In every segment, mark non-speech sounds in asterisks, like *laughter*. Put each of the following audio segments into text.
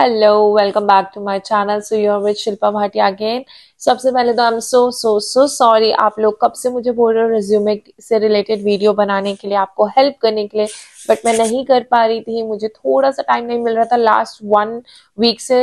Hello welcome back to my channel so you with Shilpa Bhati again सबसे पहले तो I am so so so sorry आप लोग कब से मुझे बोल रहे हो रिज्यूमे से रिलेटेड वीडियो बनाने के लिए आपको हेल्प करने के लिए बट मैं नहीं कर पा रही थी मुझे थोड़ा सा टाइम नहीं मिल रहा था लास्ट वन वीक से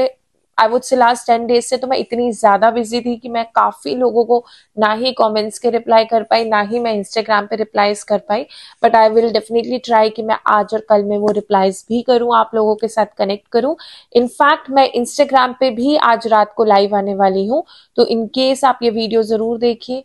I would say last ten days से तो मैं इतनी ज्यादा बिजी थी कि मैं काफी लोगों को ना ही कॉमेंट्स के रिप्लाई कर पाई ना ही मैं इंस्टाग्राम पे रिप्लाईज कर पाई but I will definitely try कि मैं आज और कल में वो रिप्लाईज भी करूँ आप लोगों के साथ कनेक्ट करूँ इनफैक्ट मैं इंस्टाग्राम पे भी आज रात को लाइव आने वाली हूँ तो इनकेस आप ये वीडियो जरूर देखिए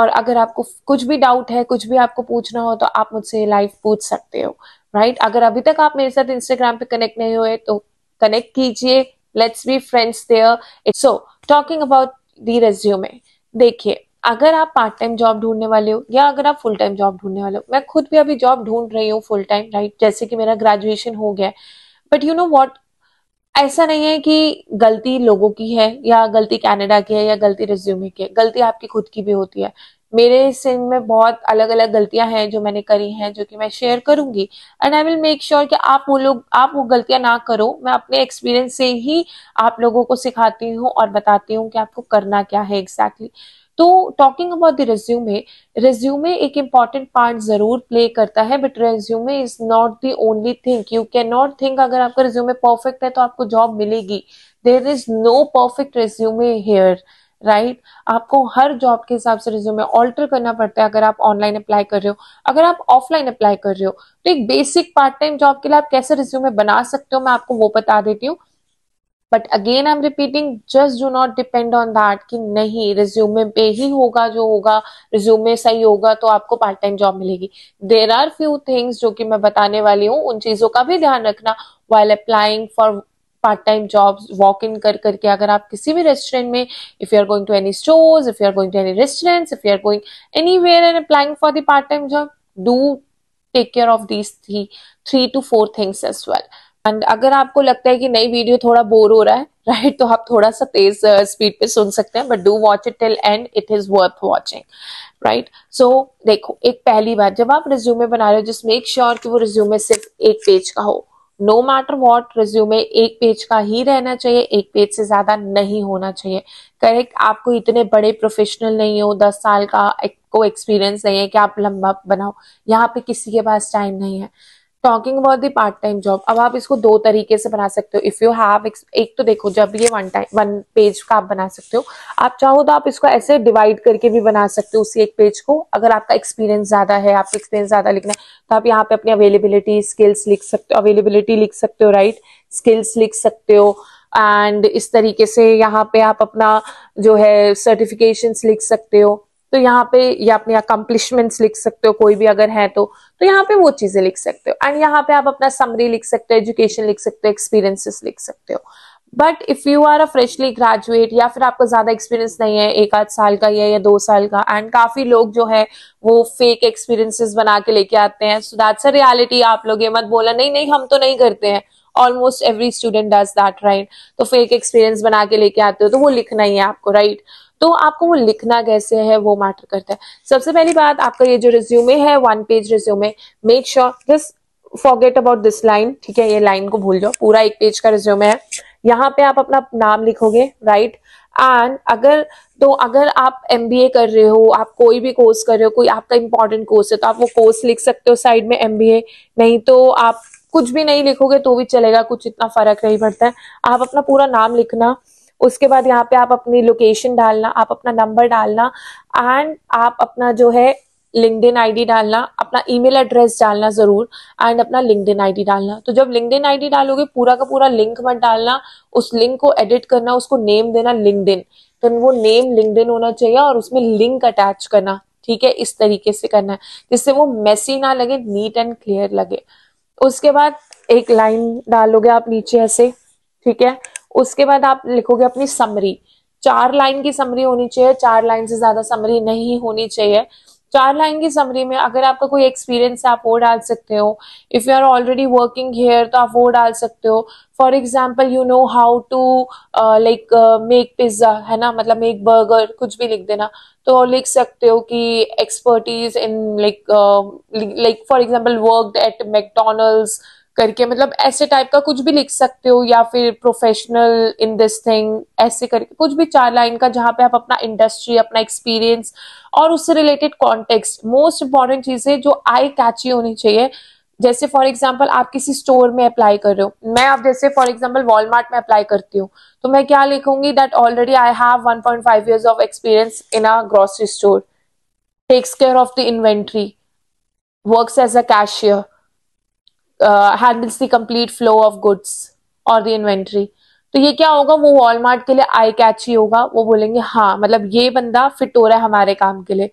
और अगर आपको कुछ भी डाउट है कुछ भी आपको पूछना हो तो आप मुझसे लाइव पूछ सकते हो राइट right? अगर अभी तक आप मेरे साथ इंस्टाग्राम पे कनेक्ट नहीं हुए तो कनेक्ट कीजिए let's be friends there so talking about the resume देखिए अगर आप पार्ट टाइम जॉब ढूंढने वाले हो या अगर आप फुल टाइम जॉब ढूंढने वाले हो मैं खुद भी अभी जॉब ढूंढ रही हूँ फुल टाइम राइट जैसे कि मेरा ग्रेजुएशन हो गया बट यू नो वॉट ऐसा नहीं है कि गलती लोगों की है या गलती कनाडा की है या गलती रिज्यूमे की है गलती आपकी खुद की भी होती है मेरे सिंह में बहुत अलग अलग गलतियां हैं जो मैंने करी हैं जो कि मैं शेयर करूंगी and I will make sure कि आप वो लोग आप वो गलतियां ना करो मैं अपने एक्सपीरियंस से ही आप लोगों को सिखाती हूँ और बताती हूँ कि आपको करना क्या है एग्जैक्टली exactly. तो talking about the resume resume एक इम्पॉर्टेंट पार्ट जरूर प्ले करता है but resume is not the only thing you can not think अगर आपका रेज्यूमे परफेक्ट है तो आपको जॉब मिलेगी there is no perfect resume here right right? आपको हर जॉब के हिसाब से रिज्यूमे ऑल्टर करना पड़ता है अगर आप ऑनलाइन अप्लाई कर रहे हो अगर आप ऑफलाइन अप्लाई कर रहे हो तो एक बेसिक पार्ट टाइम जॉब के लिए आप कैसे रिज्यूमे बना सकते हो मैं आपको वो बता देती हूँ but again I am repeating just do not depend on that कि नहीं रिज्यूमे पे ही होगा जो होगा रिज्यूमे सही होगा तो आपको पार्ट टाइम जॉब मिलेगी देर आर फ्यू थिंग्स जो कि मैं बताने वाली हूँ उन चीजों का भी ध्यान रखना while applying for part time jobs walk in कर करके अगर आप किसी भी रेस्टोरेंट में if you are going to any stores if you are going to any restaurants if you are going anywhere and applying for the part time job do take care of these three three two four things as well एंड अगर आपको लगता है कि नई video थोड़ा bore हो रहा है राइट *laughs* right, तो आप थोड़ा सा तेज स्पीड uh, पे सुन सकते हैं but do watch it till end it is worth watching right so देखो एक पहली बात जब आप रिज्यूमे बना रहे हो जस्ट मेक श्योर कि वो रिज्यूमे सिर्फ एक पेज का हो नो मैटर वॉट रिज्यूमे एक पेज का ही रहना चाहिए एक पेज से ज्यादा नहीं होना चाहिए करेक्ट आपको इतने बड़े प्रोफेशनल नहीं हो दस साल का को एक्सपीरियंस नहीं है कि आप लंबा बनाओ यहाँ पे किसी के पास टाइम नहीं है talking about the part time job अब आप इसको दो तरीके से बना सकते हो इफ़ यू हैव एक तो देखो जब ये वन टाइम वन पेज का आप बना सकते हो आप चाहो तो आप इसको ऐसे डिवाइड करके भी बना सकते हो उसी एक पेज को अगर आपका एक्सपीरियंस ज़्यादा है आपका एक्सपीरियंस ज़्यादा लिखना है तो आप यहाँ पे अपनी अवेलेबिलिटी स्किल्स लिख सकते हो अवेलेबिलिटी लिख सकते हो राइट स्किल्स लिख सकते हो एंड इस तरीके से यहाँ पे आप अपना जो है सर्टिफिकेशन लिख सकते हो तो यहाँ पे या अपने अकम्पलिशमेंट्स लिख सकते हो कोई भी अगर है तो तो यहाँ पे वो चीजें लिख सकते हो एंड यहाँ पे आप अपना समरी लिख सकते हो एजुकेशन लिख सकते हो एक्सपीरियंसेस लिख सकते हो but if you are a freshly graduate या फिर आपको ज्यादा एक्सपीरियंस नहीं है एक आध साल का या, या दो साल का एंड काफी लोग जो है वो फेक एक्सपीरियंसेस बना के लेके आते हैं सो दैट्स अ रियालिटी आप लोग ये मत बोला नहीं नहीं हम तो नहीं करते हैं almost every student does that right तो फेक एक्सपीरियंस बना के लेके आते हो तो वो लिखना ही है आपको राइट right? तो आपको वो लिखना कैसे है वो मैटर करता है सबसे पहली बात आपका ये जो रिज्यूमे है one page resume make sure this forget about this line ठीक है ये लाइन को भूल जाओ पूरा एक पेज का रिज्यूमे है यहाँ पे आप अपना नाम लिखोगे राइट एंड अगर तो अगर आप एम कर रहे हो आप कोई भी कोर्स कर रहे हो कोई आपका इंपॉर्टेंट कोर्स है तो आप वो कोर्स लिख सकते हो साइड में एम नहीं तो आप कुछ भी नहीं लिखोगे तो भी चलेगा कुछ इतना फर्क नहीं पड़ता है आप अपना पूरा नाम लिखना उसके बाद यहाँ पे आप अपनी लोकेशन डालना आप अपना नंबर डालना एंड आप अपना जो है लिंकडिन आईडी डालना अपना ईमेल एड्रेस डालना जरूर एंड अपना लिंकडिन आईडी डालना तो जब लिंकडिन आईडी डालोगे पूरा का पूरा लिंक मत डालना उस लिंक को एडिट करना उसको नेम देना लिंकडिन तो वो नेम लिंकडिन होना चाहिए और उसमें लिंक अटैच करना ठीक है इस तरीके से करना है जिससे वो मैसी ना लगे नीट एंड क्लियर लगे उसके बाद एक लाइन डालोगे आप नीचे ऐसे ठीक है उसके बाद आप लिखोगे अपनी समरी चार लाइन की समरी होनी चाहिए चार लाइन से ज्यादा समरी नहीं होनी चाहिए चार लाइन की समरी में अगर आपका कोई एक्सपीरियंस है आप वो डाल सकते हो if you are already working here तो आप वो डाल सकते हो for example you know how to like make pizza है ना मतलब मेक बर्गर कुछ भी लिख देना तो लिख सकते हो कि expertise in like like for example worked at McDonald's करके मतलब ऐसे टाइप का कुछ भी लिख सकते हो या फिर प्रोफेशनल इन दिस थिंग ऐसे करके कुछ भी चार लाइन का जहाँ पे आप अपना इंडस्ट्री अपना एक्सपीरियंस और उससे रिलेटेड कॉन्टेक्स्ट मोस्ट इंपॉर्टेंट चीज है जो आई कैची होनी चाहिए जैसे फॉर एग्जाम्पल आप किसी स्टोर में अप्लाई कर रहे हो मैं आप जैसे फॉर एग्जाम्पल वॉलमार्ट में अप्लाई करती हूँ तो मैं क्या लिखूंगी that already I have 1.5 years of experience in a grocery store takes care of the inventory works as a cashier handles the complete flow of goods और द इन्वेंट्री तो ये क्या होगा वो वॉलमार्ट के लिए आई कैच ही होगा वो बोलेंगे हाँ मतलब ये बंदा फिट हो रहा है हमारे काम के लिए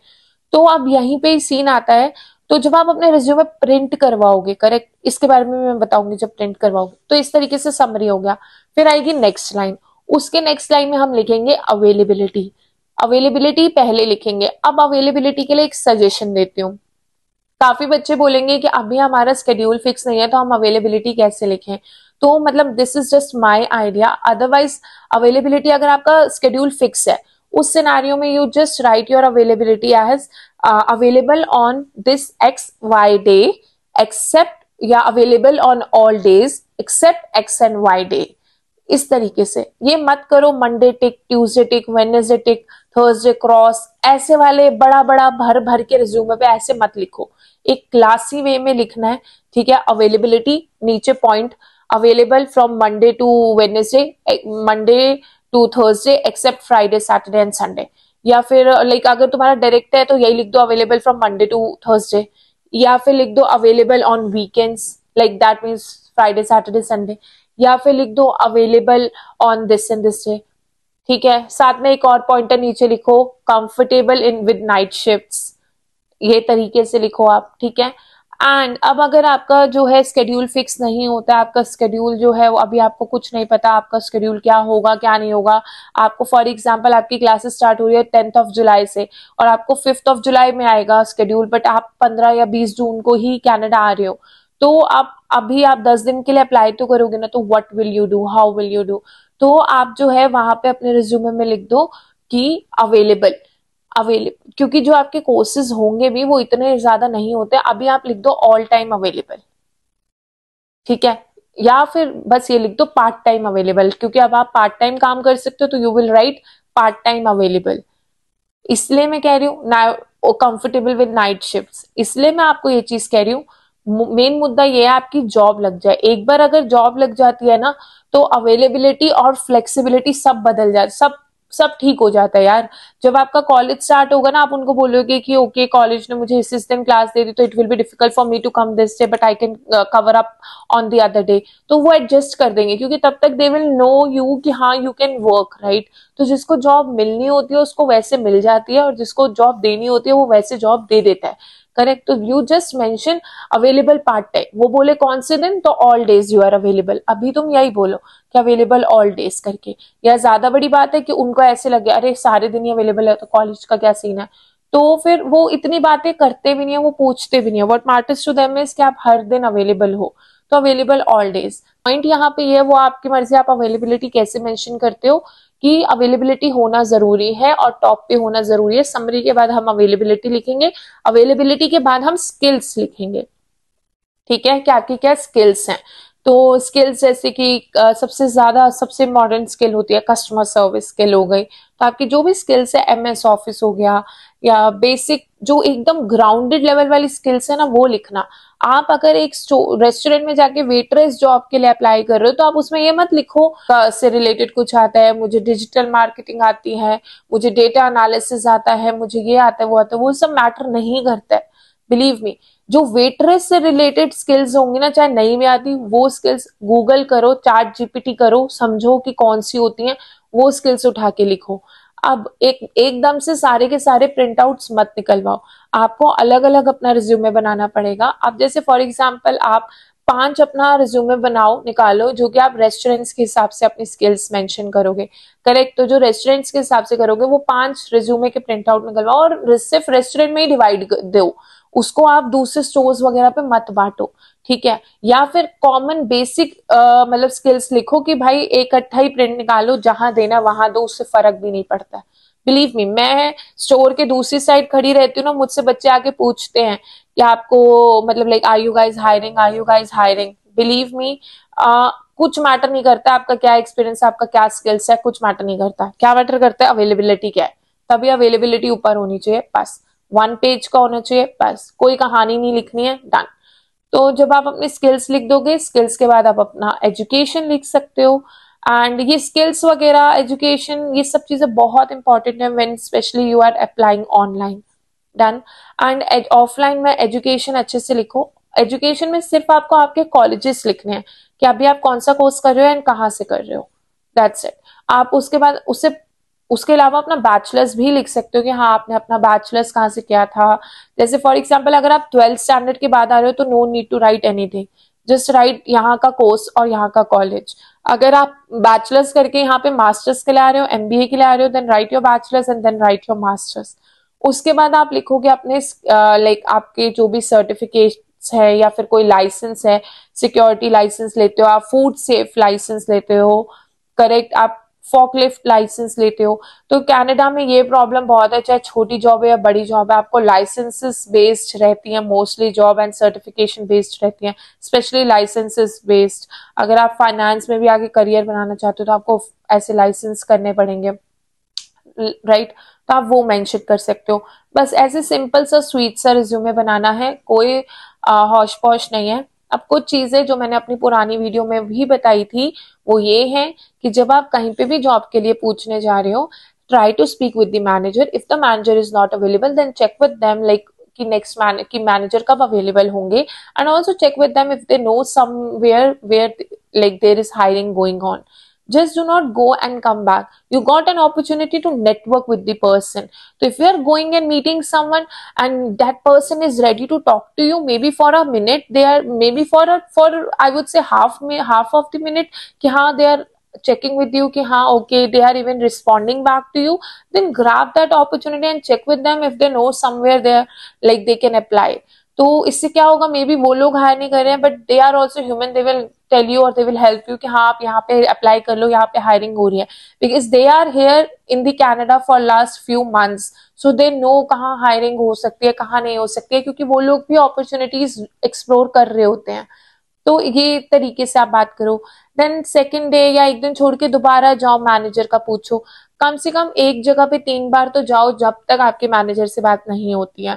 तो अब यहीं पे सीन आता है तो जब आप अपने रिज्यूमे प्रिंट करवाओगे करेक्ट इसके बारे में मैं बताऊंगी जब प्रिंट करवाओगे तो इस तरीके से समरी हो गया फिर आएगी नेक्स्ट लाइन उसके नेक्स्ट लाइन में हम लिखेंगे अवेलेबिलिटी अवेलेबिलिटी पहले लिखेंगे अब अवेलेबिलिटी के लिए एक सजेशन देती हूँ काफी बच्चे बोलेंगे कि अभी हमारा स्केड्यूल फिक्स नहीं है तो हम अवेलेबिलिटी कैसे लिखें तो मतलब this is just my idea otherwise availability अगर आपका स्केड्यूल फिक्स है उस सिनारियों में you just write your availability as available on this X Y day except या available on all days except X and Y day इस तरीके से ये मत करो Monday tick Tuesday tick Wednesday tick Thursday cross ऐसे वाले बड़ा बड़ा भर भर के रिज्यूमे पे ऐसे मत लिखो एक क्लासी वे में लिखना है ठीक है अवेलेबिलिटी नीचे point available from Monday to Wednesday Monday to Thursday except Friday Saturday and Sunday या फिर लाइक अगर तुम्हारा डायरेक्ट है तो यही लिख दो available from Monday to Thursday या फिर लिख दो available on weekends like that means Friday Saturday Sunday या फिर लिख दो available on this and this day ठीक है साथ में एक और पॉइंटर नीचे लिखो comfortable in with night shift ये तरीके से लिखो आप ठीक है एंड अब अगर आपका जो है स्केड्यूल फिक्स नहीं होता आपका स्केड्यूल जो है वो अभी आपको कुछ नहीं पता आपका स्केड्यूल क्या होगा क्या नहीं होगा आपको फॉर एग्जांपल आपकी क्लासेस स्टार्ट हो रही है टेंथ ऑफ जुलाई से और आपको फिफ्थ ऑफ जुलाई में आएगा स्केड्यूल बट आप पंद्रह या बीस जून को ही कैनेडा आ रहे हो तो आप अभी आप दस दिन के लिए अप्लाई तो करोगे ना तो what will you do how will you do तो आप जो है वहां पे अपने रिज्यूमे में लिख दो कि अवेलेबल अवेलेबल क्योंकि जो आपके कोर्सेज होंगे भी वो इतने ज्यादा नहीं होते अभी आप लिख दो ऑल टाइम अवेलेबल ठीक है या फिर बस ये लिख दो पार्ट टाइम अवेलेबल क्योंकि अब आप पार्ट टाइम काम कर सकते हो तो you will write part time available इसलिए मैं कह रही हूँ कंफर्टेबल विद नाइट शिफ्ट इसलिए मैं आपको ये चीज कह रही हूँ मेन मुद्दा ये है आपकी जॉब लग जाए एक बार अगर जॉब लग जाती है ना तो अवेलेबिलिटी और फ्लेक्सिबिलिटी सब बदल जाए सब सब ठीक हो जाता है यार जब आपका कॉलेज स्टार्ट होगा ना आप उनको बोलोगे कि ओके कॉलेज ने मुझे इस दिन क्लास दे दी तो it will be difficult for me to come this day but I can cover up on the other day तो वो एडजस्ट कर देंगे क्योंकि तब तक दे विल नो यू कि हाँ यू कैन वर्क राइट तो जिसको जॉब मिलनी होती है उसको वैसे मिल जाती है और जिसको जॉब देनी होती है वो वैसे जॉब दे देता है करेक्ट तो you just mention available part time वो बोले कौन से दिन तो all days you are available अभी तुम यही बोलो कि अवेलेबल ऑल डेज करके या ज्यादा बड़ी बात है कि उनको ऐसे लगे अरे सारे दिन ही अवेलेबल है तो कॉलेज का क्या सीन है तो फिर वो इतनी बातें करते भी नहीं है वो पूछते भी नहीं है what matters to them is कि आप हर दिन अवेलेबल हो तो अवेलेबल ऑल डेज पॉइंट यहाँ पे ये वो आपकी मर्जी आप अवेलेबिलिटी कैसे मेंशन करते हो कि अवेलेबिलिटी होना जरूरी है और टॉप पे होना जरूरी है समरी के बाद हम अवेलेबिलिटी लिखेंगे अवेलेबिलिटी के बाद हम स्किल्स लिखेंगे ठीक है क्या की क्या स्किल्स हैं तो स्किल्स जैसे कि सबसे ज्यादा सबसे मॉडर्न स्किल होती है कस्टमर सर्विस स्किल हो गई तो आपकी जो भी स्किल्स है एमएस ऑफिस हो गया या बेसिक जो एकदम ग्राउंडेड लेवल वाली स्किल्स है ना वो लिखना आप अगर एक रेस्टोरेंट में जाके वेटरेस जॉब के लिए अप्लाई कर रहे हो तो आप उसमें ये मत लिखो से रिलेटेड कुछ आता है मुझे डिजिटल मार्केटिंग आती है मुझे डेटा एनालिसिस आता है मुझे ये आता है वो आता है वो सब मैटर नहीं करता है बिलीव मी जो वेटरेस से रिलेटेड स्किल्स होंगी ना चाहे नई में आती वो स्किल्स गूगल करो चार्ट जीपीटी करो समझो कि कौन सी होती हैं वो स्किल्स उठा के लिखो अब एक एकदम से सारे के सारे प्रिंट आउट्स मत निकलवाओ आपको अलग अलग अपना रिज्यूमे बनाना पड़ेगा अब जैसे फॉर एग्जाम्पल आप पांच अपना रिज्यूमे बनाओ निकालो जो कि आप रेस्टोरेंट्स के हिसाब से अपनी स्किल्स मेंशन करोगे करेक्ट तो जो रेस्टोरेंट्स के हिसाब से करोगे वो पांच रिज्यूमे के प्रिंट आउट निकलवाओ और सिर्फ रेस्टोरेंट में ही डिवाइड दो उसको आप दूसरे स्टोर्स वगैरह पे मत बांटो ठीक है या फिर कॉमन बेसिक मतलब स्किल्स लिखो कि भाई एक अट्ठा ही प्रिंट निकालो जहां देना वहां दो उससे फर्क भी नहीं पड़ता है बिलीव मी मैं स्टोर के दूसरी साइड खड़ी रहती हूँ ना मुझसे बच्चे आके पूछते हैं कि आपको मतलब like I you guys hiring I you guys hiring believe me कुछ मैटर नहीं करता आपका क्या एक्सपीरियंस है आपका क्या स्किल्स है कुछ मैटर नहीं करता क्या मैटर करता है अवेलेबिलिटी क्या है तभी अवेलेबिलिटी ऊपर होनी चाहिए बस वन पेज का होना चाहिए बस कोई कहानी नहीं लिखनी है डन तो जब आप अपने स्किल्स लिख दोगे स्किल्स के बाद आप अपना एजुकेशन लिख सकते हो एंड ये स्किल्स वगैरह एजुकेशन ये सब चीज़ें बहुत इंपॉर्टेंट है when specially you are applying online done and offline में एजुकेशन अच्छे से लिखो एजुकेशन में सिर्फ आपको आपके कॉलेजेस लिखने हैं कि अभी आप कौन सा कोर्स कर रहे हो एंड कहाँ से कर रहे हो दैट्स इट आप उसके बाद उसे उसके अलावा अपना बैचलर्स भी लिख सकते हो कि हाँ आपने अपना बैचलर्स कहाँ से किया था जैसे फॉर एग्जाम्पल अगर आप ट्वेल्थ स्टैंडर्ड के बाद आ रहे हो तो no need to write anything just write यहाँ का कोर्स और यहाँ का कॉलेज अगर आप बैचलर्स करके यहाँ पे मास्टर्स के लिए आ रहे हो एम के लिए आ रहे हो then write your bachelor's and then write your master's उसके बाद आप लिखोगे अपने लाइक आपके जो भी सर्टिफिकेट्स है या फिर कोई लाइसेंस है सिक्योरिटी लाइसेंस लेते हो आप फूड सेफ लाइसेंस लेते हो करेक्ट आप फोकलिफ्ट लाइसेंस लेते हो तो कनाडा में ये प्रॉब्लम बहुत है चाहे छोटी जॉब है या बड़ी जॉब है आपको लाइसेंसेस बेस्ड रहती हैं mostly job and certification based रहती हैं स्पेशली लाइसेंसेस बेस्ड अगर आप फाइनेंस में भी आगे करियर बनाना चाहते हो तो आपको ऐसे लाइसेंस करने पड़ेंगे राइट right? तो आप वो मैंशन कर सकते हो बस ऐसे सिंपल सा स्वीट सा रिज्यूमे बनाना है कोई हौश पौश नहीं है अब कुछ चीजें जो मैंने अपनी पुरानी वीडियो में भी बताई थी वो ये है कि जब आप कहीं पे भी जॉब के लिए पूछने जा रहे हो try to speak with the manager if the manager is not available then check with them like कि नेक्स्ट मैन की मैनेजर कब अवेलेबल होंगे and also check with them if they know somewhere where like there is hiring going on just do not go and come back you got an opportunity to network with the person so if you are going and meeting someone and that person is ready to talk to you maybe for a minute they are maybe for a for i would say half me half of the minute ki, ha, they are checking with you ki ha okay they are even responding back to you then grab that opportunity and check with them if they know somewhere they are like they can apply तो इससे क्या होगा may be वो लोग higher नहीं कर रहे हैं but they are also human they will tell you और दे विल हेल्प यू कि हाँ आप यहाँ पे अप्लाई कर लो यहाँ पे हायरिंग हो रही है because they are here in the Canada for last few months so they know कहाँ हायरिंग हो सकती है कहाँ नहीं हो सकती है क्योंकि वो लोग भी अपॉर्चुनिटीज एक्सप्लोर कर रहे होते हैं तो ये तरीके से आप बात करो देन सेकेंड डे या एक दिन छोड़ के दोबारा जाओ मैनेजर का पूछो कम से कम एक जगह पे तीन बार तो जाओ जब तक आपके मैनेजर से बात नहीं होती है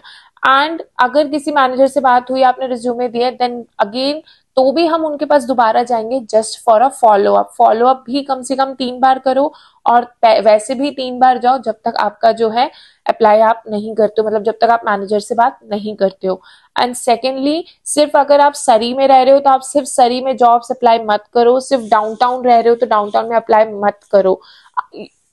एंड अगर किसी मैनेजर से बात हुई आपने रिज्यूमे दिया देन अगेन तो भी हम उनके पास दोबारा जाएंगे just for a follow up follow up भी कम से कम तीन बार करो और वैसे भी तीन बार जाओ जब तक आपका जो है अप्लाई आप नहीं करते हो मतलब जब तक आप मैनेजर से बात नहीं करते हो एंड सेकेंडली सिर्फ अगर आप सरी में रह रहे हो तो आप सिर्फ सरी में जॉब्स अप्लाई मत करो सिर्फ डाउनटाउन रह रहे हो तो डाउनटाउन में अप्लाई मत करो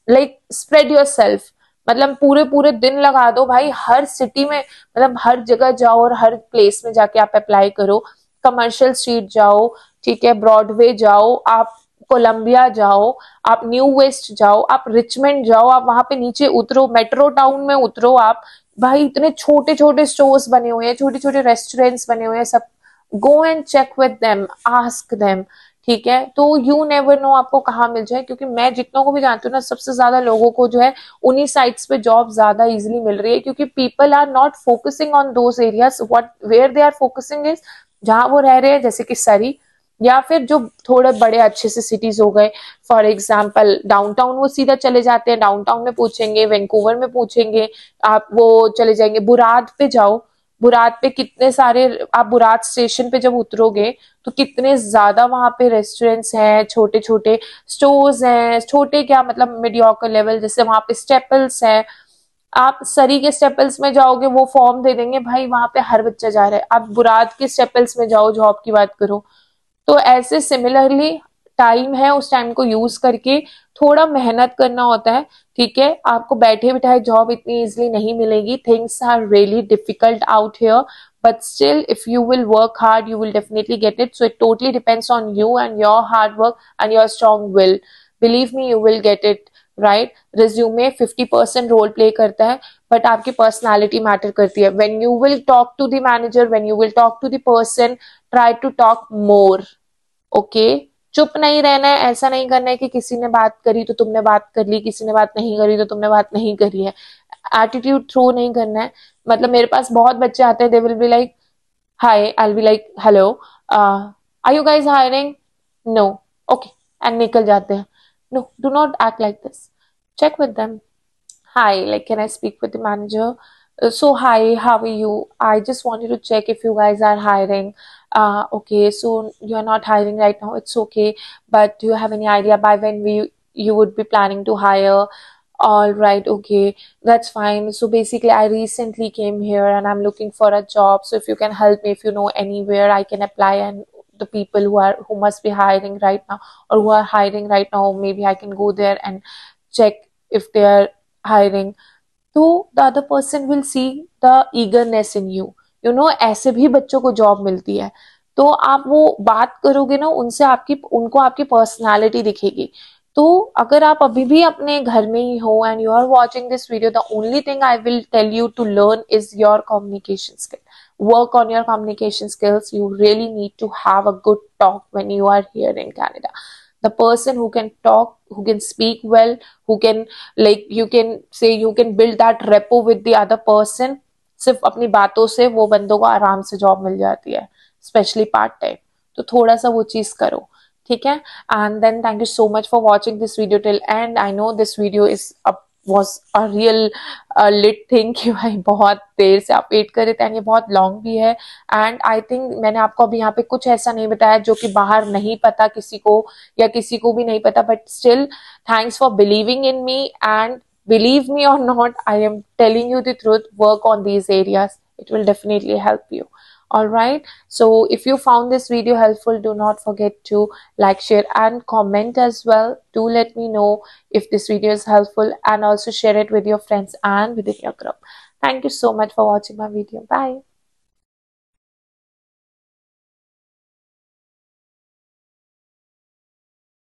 लाइक स्प्रेड योर सेल्फ मतलब पूरे पूरे दिन लगा दो भाई हर सिटी में मतलब हर जगह जाओ और हर प्लेस में जाके आप अप्लाई करो कमर्शियल स्ट्रीट जाओ ठीक है ब्रॉडवे जाओ आप कोलंबिया जाओ आप न्यू वेस्ट जाओ आप रिचमेंट जाओ आप वहां पे नीचे उतरो मेट्रो टाउन में उतरो आप भाई इतने छोटे छोटे स्टोर्स बने हुए हैं छोटे छोटे रेस्टोरेंट्स बने हुए हैं सब go and check with them ask them ठीक है तो यू नेवर नो आपको कहाँ मिल जाए क्योंकि मैं जितनों को भी जानती हूँ ना सबसे ज्यादा लोगों को जो है उन्हीं साइट्स पे जॉब ज्यादा इजिली मिल रही है क्योंकि people are not focusing on those areas what where they are focusing is जहाँ वो रह रहे हैं जैसे कि सरी या फिर जो थोड़े बड़े अच्छे से सिटीज हो गए फॉर एग्जाम्पल डाउनटाउन वो सीधा चले जाते हैं डाउनटाउन में पूछेंगे वैंकूवर में पूछेंगे आप वो चले जाएंगे बुराद पे जाओ बुराद पे कितने सारे आप बुराद स्टेशन पे जब उतरोगे तो कितने ज्यादा वहां पे रेस्टोरेंट्स हैं छोटे छोटे स्टोर्स हैं छोटे क्या मतलब मीडियोकर लेवल जैसे वहां पे स्टेपल्स हैं आप सरी के स्टेपल्स में जाओगे वो फॉर्म दे देंगे भाई वहां पे हर बच्चा जा रहा है आप बुराद के स्टेपल्स में जाओ जॉब की बात करो तो ऐसे सिमिलरली टाइम है उस टाइम को यूज करके थोड़ा मेहनत करना होता है ठीक है आपको बैठे बिठाए जॉब इतनी इजिली नहीं मिलेगी things are really difficult out here but still if you will work hard you will definitely get it so it totally depends on you and your hard work and your strong will believe me you will get it right resume fifty percent role play करता है but आपकी personality matter करती है when you will talk to the manager when you will talk to दर्सन person try to talk more okay चुप नहीं रहना है ऐसा नहीं करना है कि किसी ने बात करी तो तुमने बात कर ली किसी ने बात नहीं करी तो तुमने बात नहीं करी है एटीट्यूड थ्रो नहीं करना है मतलब मेरे पास बहुत बच्चे आते हैं they will be like hi I be like hello I you guys hiring no okay and निकल जाते हैं no do not act like this check with them hi like can i speak with the manager uh, so hi how are you i just wanted to check if you guys are hiring uh okay so you're not hiring right now it's okay but do you have any idea by when we you would be planning to hire all right okay that's fine so basically i recently came here and i'm looking for a job so if you can help me if you know anywhere i can apply and the people who are who must be hiring right now or who are hiring right now maybe i can go there and check if they are hiring तो the other person will see the eagerness in you you know ऐसे भी बच्चों को job मिलती है तो आप वो बात करोगे ना उनसे आपकी उनको आपकी पर्सनालिटी दिखेगी तो अगर आप अभी भी अपने घर में ही हो and you are watching this video the only thing I will tell you to learn is your communication skill work on your communication skills you really need to have a good talk when you are here in canada the person who can talk who can speak well who can like you can say you can build that repo with the other person सिर्फ अपनी बातों से वो बंदों को आराम से job मिल जाती है especially part time. तो थोड़ा सा वो चीज़ करो ठीक है And then thank you so much for watching this video till end. I know this video is up was a real lit thing कि भाई बहुत देर से आप वेट कर रहे थे एंड ये बहुत लॉन्ग भी है एंड आई थिंक मैंने आपको अभी यहाँ पे कुछ ऐसा नहीं बताया जो कि बाहर नहीं पता किसी को या किसी को भी नहीं पता but still thanks for believing in me and believe me और not I am telling you the truth work on these areas it will definitely help you all right so if you found this video helpful do not forget to like share and comment as well do let me know if this video is helpful and also share it with your friends and within your group thank you so much for watching my video bye